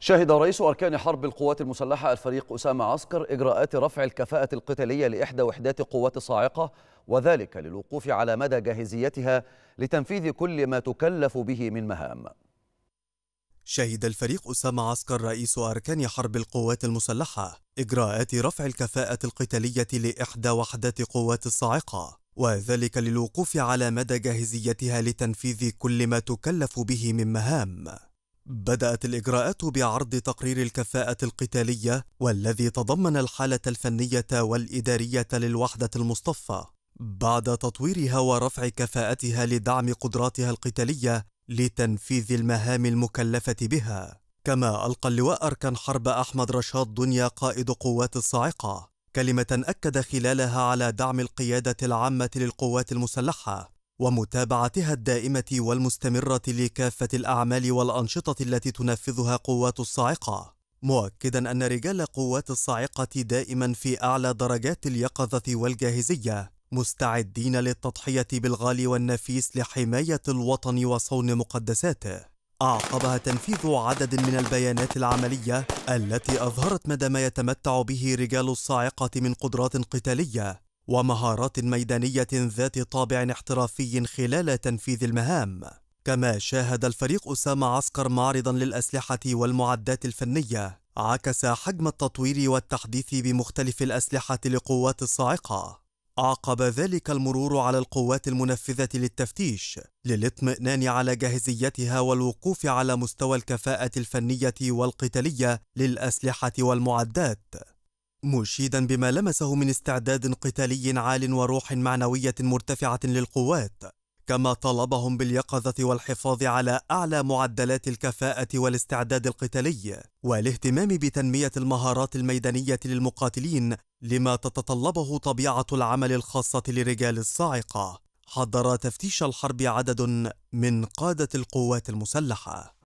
شهد رئيس أركان حرب القوات المسلحة الفريق أسامة عسكر إجراءات رفع الكفاءة القتالية لإحدى وحدات القوات الصاعقة وذلك للوقوف على مدى جاهزيتها لتنفيذ كل ما تكلف به من مهام شهد الفريق أسامة عسكر رئيس أركان حرب القوات المسلحة إجراءات رفع الكفاءة القتالية لإحدى وحدات قوات الصاعقة وذلك للوقوف على مدى جاهزيتها لتنفيذ كل ما تكلف به من مهام بدأت الإجراءات بعرض تقرير الكفاءة القتالية والذي تضمن الحالة الفنية والإدارية للوحدة المصطفى بعد تطويرها ورفع كفاءتها لدعم قدراتها القتالية لتنفيذ المهام المكلفة بها كما ألقى اللواء أركان حرب أحمد رشاد دنيا قائد قوات الصاعقة كلمة أكد خلالها على دعم القيادة العامة للقوات المسلحة ومتابعتها الدائمه والمستمره لكافه الاعمال والانشطه التي تنفذها قوات الصاعقه مؤكدا ان رجال قوات الصاعقه دائما في اعلى درجات اليقظه والجاهزيه مستعدين للتضحيه بالغالي والنفيس لحمايه الوطن وصون مقدساته أعقبها تنفيذ عدد من البيانات العملية التي أظهرت مدى ما يتمتع به رجال الصاعقة من قدرات قتالية ومهارات ميدانية ذات طابع احترافي خلال تنفيذ المهام كما شاهد الفريق أسامة عسكر معرضا للأسلحة والمعدات الفنية عكس حجم التطوير والتحديث بمختلف الأسلحة لقوات الصاعقة عقب ذلك المرور على القوات المنفذة للتفتيش للاطمئنان على جاهزيتها والوقوف على مستوى الكفاءة الفنية والقتالية للأسلحة والمعدات مشيدا بما لمسه من استعداد قتالي عال وروح معنوية مرتفعة للقوات كما طالبهم باليقظة والحفاظ على أعلى معدلات الكفاءة والاستعداد القتالي والاهتمام بتنمية المهارات الميدانية للمقاتلين لما تتطلبه طبيعة العمل الخاصة لرجال الصاعقة حضر تفتيش الحرب عدد من قادة القوات المسلحة